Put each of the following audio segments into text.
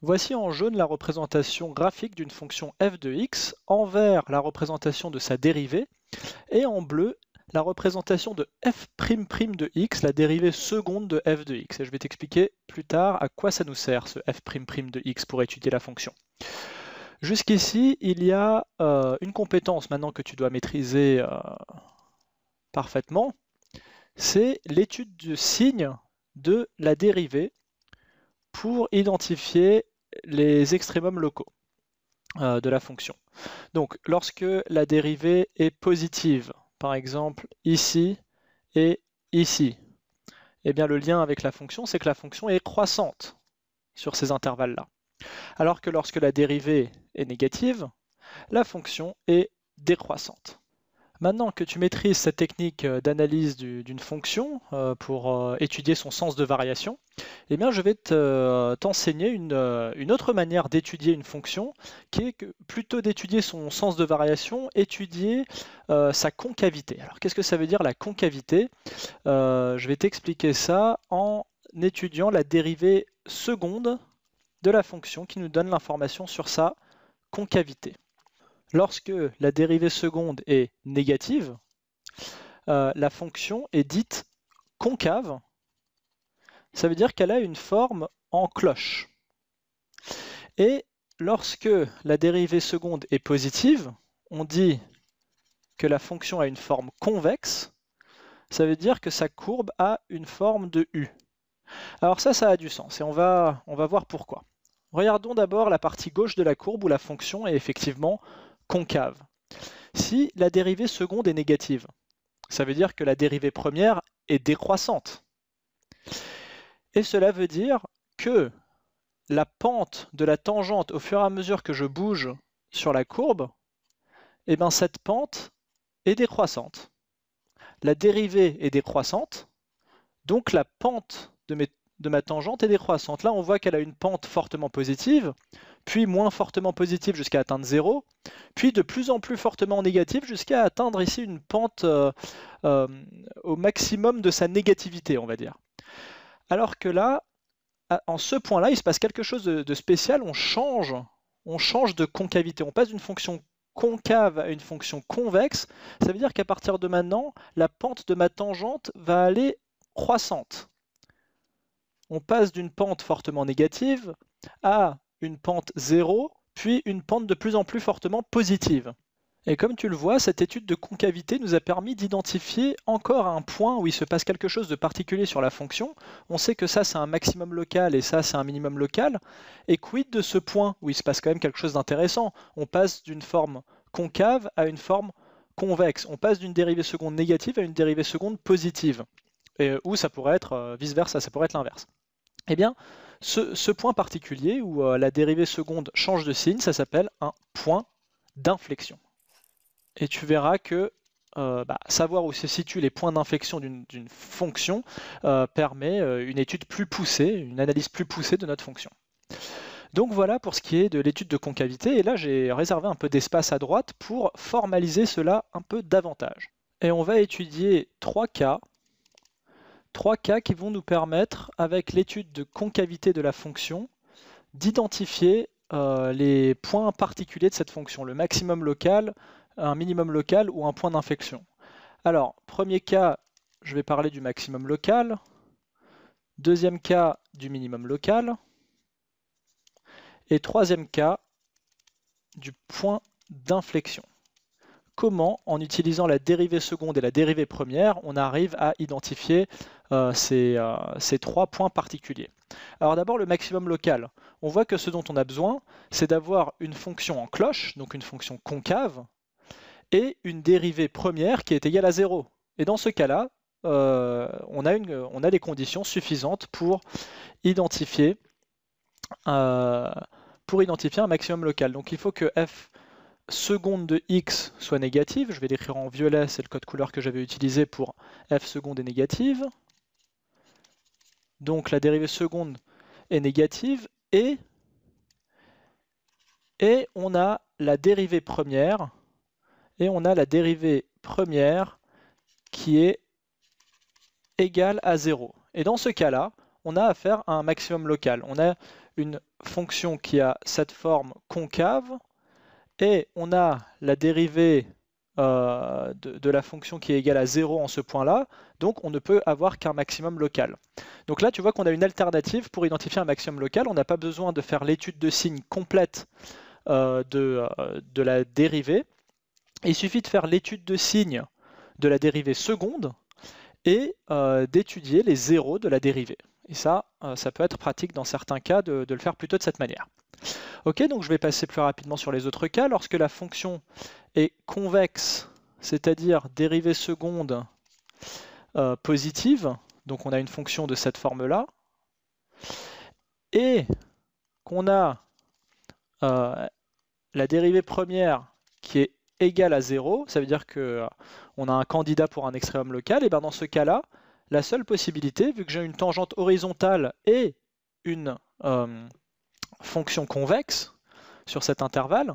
Voici en jaune la représentation graphique d'une fonction f de x, en vert la représentation de sa dérivée, et en bleu la représentation de f', de x, la dérivée seconde de f de x. Et je vais t'expliquer plus tard à quoi ça nous sert ce f', de x pour étudier la fonction. Jusqu'ici, il y a euh, une compétence maintenant que tu dois maîtriser euh, parfaitement, c'est l'étude du signe de la dérivée pour identifier les extrémums locaux euh, de la fonction. Donc lorsque la dérivée est positive, par exemple ici et ici, eh bien le lien avec la fonction, c'est que la fonction est croissante sur ces intervalles-là. Alors que lorsque la dérivée est négative, la fonction est décroissante. Maintenant que tu maîtrises cette technique euh, d'analyse d'une fonction euh, pour euh, étudier son sens de variation, eh bien, je vais t'enseigner une, autre manière d'étudier une fonction, qui est plutôt d'étudier son sens de variation, étudier sa concavité. Alors, qu'est-ce que ça veut dire la concavité Je vais t'expliquer ça en étudiant la dérivée seconde de la fonction qui nous donne l'information sur sa concavité. Lorsque la dérivée seconde est négative, euh, la fonction est dite concave. Ça veut dire qu'elle a une forme en cloche. Et lorsque la dérivée seconde est positive, on dit que la fonction a une forme convexe. Ça veut dire que sa courbe a une forme de U. Alors ça, ça a du sens et on va, on va voir pourquoi. Regardons d'abord la partie gauche de la courbe où la fonction est effectivement concave. Si la dérivée seconde est négative, ça veut dire que la dérivée première est décroissante. Et cela veut dire que la pente de la tangente au fur et à mesure que je bouge sur la courbe, eh ben, cette pente est décroissante. La dérivée est décroissante, donc la pente de ma tangente est décroissante. Là, on voit qu'elle a une pente fortement positive, puis moins fortement positive jusqu'à atteindre 0, puis de plus en plus fortement négatif jusqu'à atteindre ici une pente euh, euh, au maximum de sa négativité, on va dire. Alors que là, en ce point-là, il se passe quelque chose de, de spécial, on change, on change de concavité, on passe d'une fonction concave à une fonction convexe, ça veut dire qu'à partir de maintenant, la pente de ma tangente va aller croissante. On passe d'une pente fortement négative à une pente 0, puis une pente de plus en plus fortement positive. Et comme tu le vois, cette étude de concavité nous a permis d'identifier encore un point où il se passe quelque chose de particulier sur la fonction. On sait que ça c'est un maximum local et ça c'est un minimum local. Et quid de ce point où il se passe quand même quelque chose d'intéressant On passe d'une forme concave à une forme convexe. On passe d'une dérivée seconde négative à une dérivée seconde positive. Et, ou ça pourrait être euh, vice-versa, ça pourrait être l'inverse. Eh bien, ce, point particulier où euh, la dérivée seconde change de signe, ça s'appelle un point d'inflexion. Et tu verras que euh, bah, savoir où se situent les points d'inflexion d'une fonction euh, permet une étude plus poussée, une analyse plus poussée de notre fonction. Donc voilà pour ce qui est de l'étude de concavité, et là j'ai réservé un peu d'espace à droite pour formaliser cela un peu davantage. Et on va étudier trois cas trois cas qui vont nous permettre, avec l'étude de concavité de la fonction, d'identifier euh, les points particuliers de cette fonction, le maximum local, un minimum local ou un point d'infection. Alors, premier cas, je vais parler du maximum local. Deuxième cas, du minimum local. Et troisième cas, du point d'inflexion comment, en utilisant la dérivée seconde et la dérivée première, on arrive à identifier euh, euh, ces, trois points particuliers. Alors d'abord le maximum local. On voit que ce dont on a besoin, c'est d'avoir une fonction en cloche, donc une fonction concave, et une dérivée première qui est égale à 0. Et dans ce cas-là, euh, on, a une, les conditions suffisantes pour identifier, pour identifier un maximum local. Donc il faut que f seconde de x soit négative, je vais l'écrire en violet, c'est le code couleur que j'avais utilisé pour f seconde est négative. Donc la dérivée seconde est négative et, et on a la dérivée première et on a la dérivée première qui est égale à 0. Et dans ce cas-là, on a affaire à un maximum local. On a une fonction qui a cette forme concave et on a la dérivée euh, de, la fonction qui est égale à 0 en ce point-là, donc on ne peut avoir qu'un maximum local. Donc là, tu vois qu'on a une alternative pour identifier un maximum local. On n'a pas besoin de faire l'étude de signe complète euh, euh, de, la dérivée. Il suffit de faire l'étude de signe de la dérivée seconde et d'étudier les zéros de la dérivée. Et ça, ça peut être pratique dans certains cas de le faire plutôt de cette manière. Ok, donc je vais passer plus rapidement sur les autres cas. Lorsque la fonction est convexe, c'est-à-dire dérivée seconde euh, positive, donc on a une fonction de cette forme-là, et qu'on a euh, la dérivée première qui est égale à 0, ça veut dire que euh, on a un candidat pour un extrême local, et bien dans ce cas-là, la seule possibilité, vu que j'ai une tangente horizontale et une fonction convexe sur cet intervalle,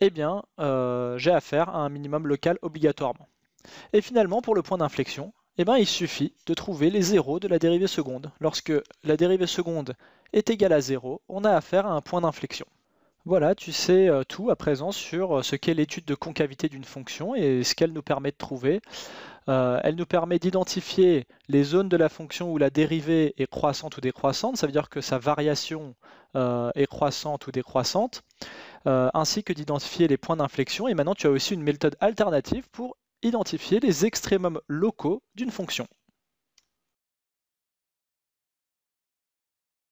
eh bien, euh, j'ai affaire à un minimum local obligatoirement. Et finalement, pour le point d'inflexion, eh ben, il suffit de trouver les zéros de la dérivée seconde. Lorsque la dérivée seconde est égale à 0, on a affaire à un point d'inflexion. Voilà, tu sais euh, tout à présent sur euh, ce qu'est l'étude de concavité d'une fonction et ce qu'elle nous permet de trouver. Euh, elle nous permet d'identifier les zones de la fonction où la dérivée est croissante ou décroissante, ça veut dire que sa variation est croissante ou décroissante, ainsi que d'identifier les points d'inflexion. Et maintenant, tu as aussi une méthode alternative pour identifier les extrémums locaux d'une fonction.